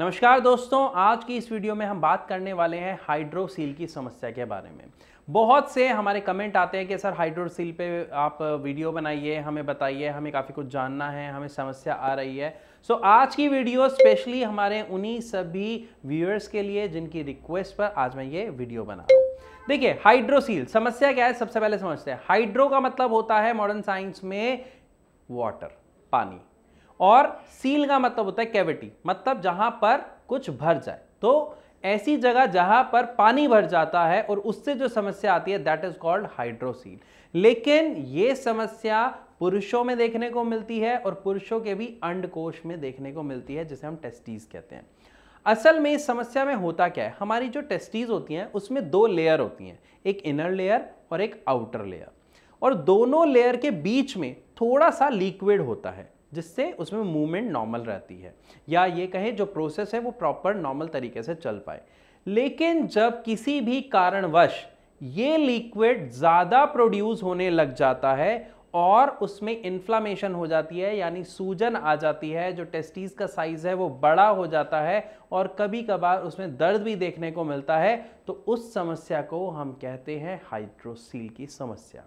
नमस्कार दोस्तों आज की इस वीडियो में हम बात करने वाले हैं हाइड्रोसील की समस्या के बारे में बहुत से हमारे कमेंट आते हैं कि सर हाइड्रोसील पे आप वीडियो बनाइए हमें बताइए हमें काफ़ी कुछ जानना है हमें समस्या आ रही है सो so, आज की वीडियो स्पेशली हमारे उन्हीं सभी व्यूअर्स के लिए जिनकी रिक्वेस्ट पर आज मैं ये वीडियो बना देखिए हाइड्रोसील समस्या क्या है सबसे पहले समझते हैं हाइड्रो का मतलब होता है मॉडर्न साइंस में वाटर पानी और सील का मतलब होता है कैविटी मतलब जहां पर कुछ भर जाए तो ऐसी जगह जहां पर पानी भर जाता है और उससे जो समस्या आती है दैट इज कॉल्ड हाइड्रोसील लेकिन ये समस्या पुरुषों में देखने को मिलती है और पुरुषों के भी अंडकोश में देखने को मिलती है जिसे हम टेस्टीज कहते हैं असल में इस समस्या में होता क्या है हमारी जो टेस्टीज होती हैं उसमें दो लेयर होती हैं एक इनर लेयर और एक आउटर लेयर और दोनों लेयर के बीच में थोड़ा सा लिक्विड होता है जिससे उसमें मूवमेंट नॉर्मल रहती है या ये कहें जो प्रोसेस है वो प्रॉपर नॉर्मल तरीके से चल पाए लेकिन जब किसी भी कारणवश ये लिक्विड ज़्यादा प्रोड्यूस होने लग जाता है और उसमें इन्फ्लामेशन हो जाती है यानी सूजन आ जाती है जो टेस्टीज का साइज है वो बड़ा हो जाता है और कभी कभार उसमें दर्द भी देखने को मिलता है तो उस समस्या को हम कहते हैं हाइड्रोसील की समस्या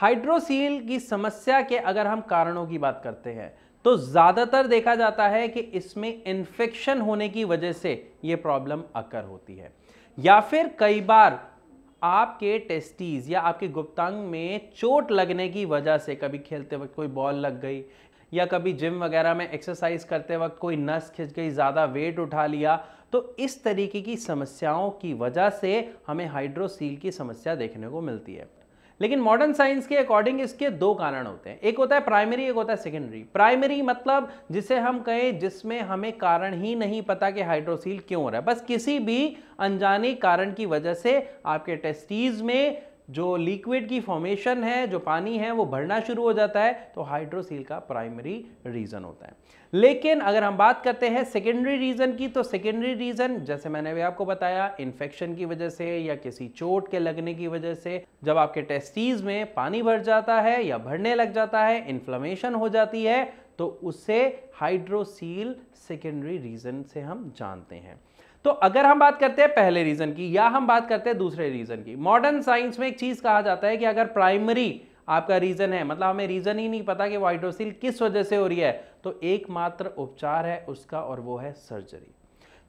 हाइड्रोसील की समस्या के अगर हम कारणों की बात करते हैं तो ज़्यादातर देखा जाता है कि इसमें इन्फेक्शन होने की वजह से ये प्रॉब्लम अकर होती है या फिर कई बार आपके टेस्टीज या आपके गुप्तांग में चोट लगने की वजह से कभी खेलते वक्त कोई बॉल लग गई या कभी जिम वगैरह में एक्सरसाइज करते वक्त कोई नस खिंच गई ज़्यादा वेट उठा लिया तो इस तरीके की समस्याओं की वजह से हमें हाइड्रोसील की समस्या देखने को मिलती है लेकिन मॉडर्न साइंस के अकॉर्डिंग इसके दो कारण होते हैं एक होता है प्राइमरी एक होता है सेकेंडरी प्राइमरी मतलब जिसे हम कहें जिसमें हमें कारण ही नहीं पता कि हाइड्रोसील क्यों हो रहा है बस किसी भी अनजाने कारण की वजह से आपके टेस्टीज में जो लिक्विड की फॉर्मेशन है जो पानी है वो भरना शुरू हो जाता है तो हाइड्रोसील का प्राइमरी रीज़न होता है लेकिन अगर हम बात करते हैं सेकेंडरी रीज़न की तो सेकेंडरी रीज़न जैसे मैंने भी आपको बताया इन्फेक्शन की वजह से या किसी चोट के लगने की वजह से जब आपके टेस्टीज़ में पानी भर जाता है या भरने लग जाता है इन्फ्लमेशन हो जाती है तो उसे हाइड्रोसील सेकेंडरी रीज़न से हम जानते हैं तो अगर हम बात करते हैं पहले रीजन की या हम बात करते हैं दूसरे रीजन की मॉडर्न साइंस में एक चीज कहा जाता है कि अगर प्राइमरी आपका रीजन है मतलब हमें रीजन ही नहीं पता कि वाइटोसिल किस वजह से हो रही है तो एकमात्र उपचार है उसका और वो है सर्जरी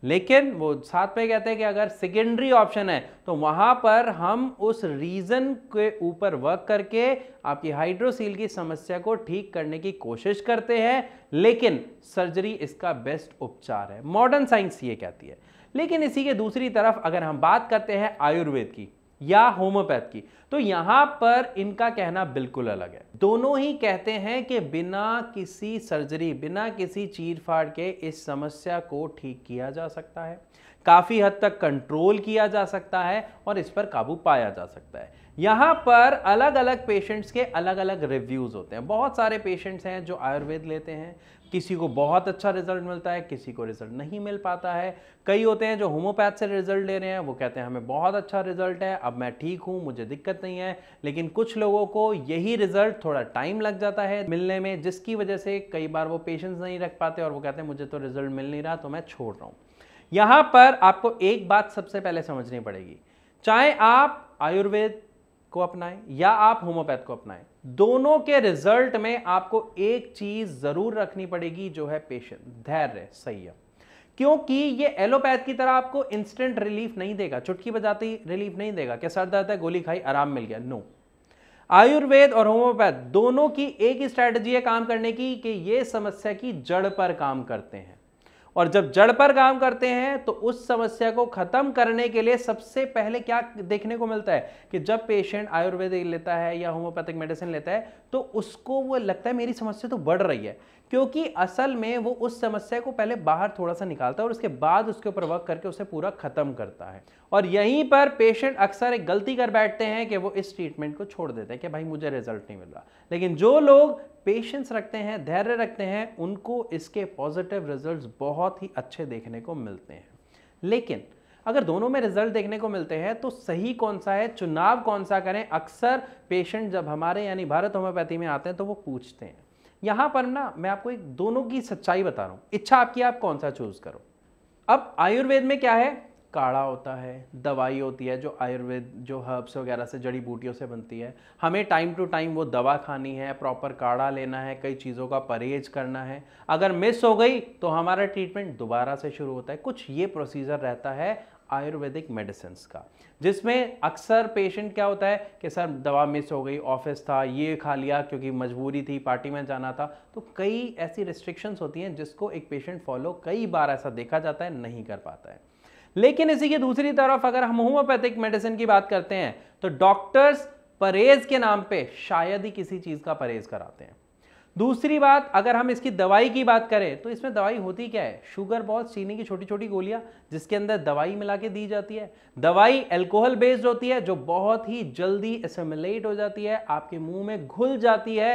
लेकिन वो साथ में कहते हैं कि अगर सेकेंडरी ऑप्शन है तो वहां पर हम उस रीज़न के ऊपर वर्क करके आपकी हाइड्रोसील की समस्या को ठीक करने की कोशिश करते हैं लेकिन सर्जरी इसका बेस्ट उपचार है मॉडर्न साइंस ये कहती है लेकिन इसी के दूसरी तरफ अगर हम बात करते हैं आयुर्वेद की या होम्योपैथ की तो यहां पर इनका कहना बिल्कुल अलग है दोनों ही कहते हैं कि बिना किसी सर्जरी बिना किसी चीर फाड़ के इस समस्या को ठीक किया जा सकता है काफ़ी हद तक कंट्रोल किया जा सकता है और इस पर काबू पाया जा सकता है यहाँ पर अलग अलग पेशेंट्स के अलग अलग रिव्यूज़ होते हैं बहुत सारे पेशेंट्स हैं जो आयुर्वेद लेते हैं किसी को बहुत अच्छा रिजल्ट मिलता है किसी को रिजल्ट नहीं मिल पाता है कई होते हैं जो होम्योपैथ से रिजल्ट ले रहे हैं वो कहते हैं हमें बहुत अच्छा रिजल्ट है अब मैं ठीक हूँ मुझे दिक्कत नहीं है लेकिन कुछ लोगों को यही रिजल्ट थोड़ा टाइम लग जाता है मिलने में जिसकी वजह से कई बार वो पेशेंस नहीं रख पाते और वो कहते हैं मुझे तो रिजल्ट मिल नहीं रहा तो मैं छोड़ रहा हूँ यहाँ पर आपको एक बात सबसे पहले समझनी पड़ेगी चाहे आप आयुर्वेद को अपनाएं या आप होम्योपैथ को अपनाएं दोनों के रिजल्ट में आपको एक चीज जरूर रखनी पड़ेगी जो है पेशेंट धैर्य संयम क्योंकि ये एलोपैथ की तरह आपको इंस्टेंट रिलीफ नहीं देगा चुटकी बजाते ही रिलीफ नहीं देगा क्या सर दर्द है गोली खाई आराम मिल गया नो आयुर्वेद और होम्योपैथ दोनों की एक ही स्ट्रैटेजी है काम करने की कि ये समस्या की जड़ पर काम करते हैं और जब जड़ पर काम करते हैं तो उस समस्या को खत्म करने के लिए सबसे पहले क्या देखने को मिलता है कि जब पेशेंट आयुर्वेदिक लेता है या होम्योपैथिक मेडिसिन लेता है तो उसको वो लगता है मेरी समस्या तो बढ़ रही है क्योंकि असल में वो उस समस्या को पहले बाहर थोड़ा सा निकालता है और उसके बाद उसके ऊपर वर्क करके उसे पूरा ख़त्म करता है और यहीं पर पेशेंट अक्सर एक गलती कर बैठते हैं कि वो इस ट्रीटमेंट को छोड़ देते हैं कि भाई मुझे रिजल्ट नहीं मिल रहा लेकिन जो लोग पेशेंस रखते हैं धैर्य रखते हैं उनको इसके पॉजिटिव रिजल्ट बहुत ही अच्छे देखने को मिलते हैं लेकिन अगर दोनों में रिजल्ट देखने को मिलते हैं तो सही कौन सा है चुनाव कौन सा करें अक्सर पेशेंट जब हमारे यानी भारत होम्योपैथी में आते हैं तो वो पूछते हैं यहाँ पर ना मैं आपको एक दोनों की सच्चाई बता रहा हूँ इच्छा आपकी आप कौन सा चूज़ करो अब आयुर्वेद में क्या है काढ़ा होता है दवाई होती है जो आयुर्वेद जो हर्ब्स वगैरह से जड़ी बूटियों से बनती है हमें टाइम टू टाइम वो दवा खानी है प्रॉपर काढ़ा लेना है कई चीज़ों का परहेज करना है अगर मिस हो गई तो हमारा ट्रीटमेंट दोबारा से शुरू होता है कुछ ये प्रोसीजर रहता है आयुर्वेदिक मेडिसिन का जिसमें अक्सर पेशेंट क्या होता है कि सर दवा मिस हो गई ऑफिस था ये खा लिया क्योंकि मजबूरी थी पार्टी में जाना था तो कई ऐसी रिस्ट्रिक्शंस होती हैं जिसको एक पेशेंट फॉलो कई बार ऐसा देखा जाता है नहीं कर पाता है लेकिन इसी के दूसरी तरफ अगर हम होम्योपैथिक मेडिसिन की बात करते हैं तो डॉक्टर्स परहेज के नाम पे शायद ही किसी चीज़ का परहेज कराते हैं दूसरी बात अगर हम इसकी दवाई की बात करें तो इसमें दवाई होती क्या है शुगर बॉल चीनी की छोटी छोटी गोलियां जिसके अंदर दवाई मिला के दी जाती है दवाई एल्कोहल बेस्ड होती है जो बहुत ही जल्दी एसमिलेट हो जाती है आपके मुंह में घुल जाती है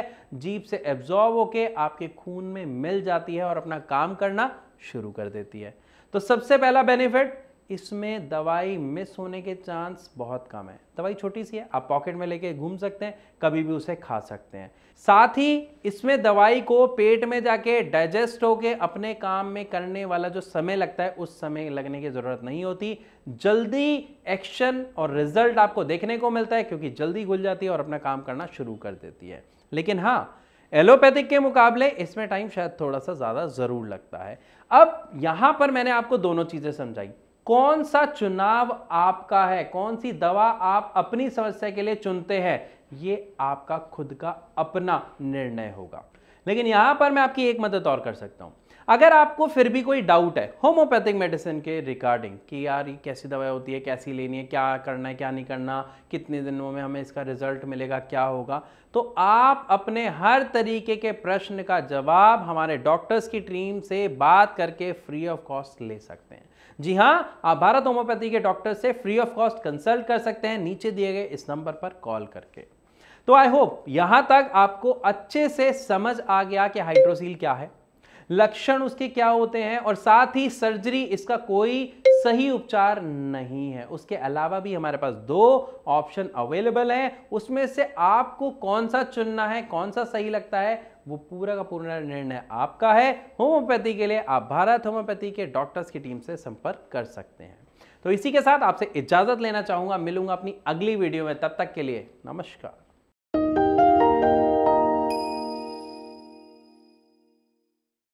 जीप से एब्जॉर्ब होके आपके खून में मिल जाती है और अपना काम करना शुरू कर देती है तो सबसे पहला बेनिफिट इसमें दवाई मिस होने के चांस बहुत कम है दवाई छोटी सी है आप पॉकेट में लेके घूम सकते हैं कभी भी उसे खा सकते हैं साथ ही इसमें दवाई को पेट में जाके डाइजेस्ट होके अपने काम में करने वाला जो समय लगता है उस समय लगने की ज़रूरत नहीं होती जल्दी एक्शन और रिजल्ट आपको देखने को मिलता है क्योंकि जल्दी घुल जाती है और अपना काम करना शुरू कर देती है लेकिन हाँ एलोपैथिक के मुकाबले इसमें टाइम शायद थोड़ा सा ज़्यादा ज़रूर लगता है अब यहां पर मैंने आपको दोनों चीज़ें समझाई कौन सा चुनाव आपका है कौन सी दवा आप अपनी समस्या के लिए चुनते हैं ये आपका खुद का अपना निर्णय होगा लेकिन यहां पर मैं आपकी एक मदद और कर सकता हूं अगर आपको फिर भी कोई डाउट है होम्योपैथिक मेडिसिन के रिगार्डिंग कि यार ये कैसी दवाई होती है कैसी लेनी है क्या करना है क्या नहीं करना कितने दिनों में हमें इसका रिजल्ट मिलेगा क्या होगा तो आप अपने हर तरीके के प्रश्न का जवाब हमारे डॉक्टर्स की टीम से बात करके फ्री ऑफ कॉस्ट ले सकते हैं जी हाँ आप भारत होम्योपैथी के डॉक्टर से फ्री ऑफ कॉस्ट कंसल्ट कर सकते हैं नीचे दिए गए इस नंबर पर कॉल करके तो आई होप यहां तक आपको अच्छे से समझ आ गया कि हाइड्रोसील क्या है लक्षण उसके क्या होते हैं और साथ ही सर्जरी इसका कोई सही उपचार नहीं है उसके अलावा भी हमारे पास दो ऑप्शन अवेलेबल हैं उसमें से आपको कौन सा चुनना है कौन सा सही लगता है वो पूरा का पूरा निर्णय आपका है होम्योपैथी के लिए आप भारत होम्योपैथी के डॉक्टर्स की टीम से संपर्क कर सकते हैं तो इसी के साथ आपसे इजाज़त लेना चाहूंगा मिलूंगा अपनी अगली वीडियो में तब तक के लिए नमस्कार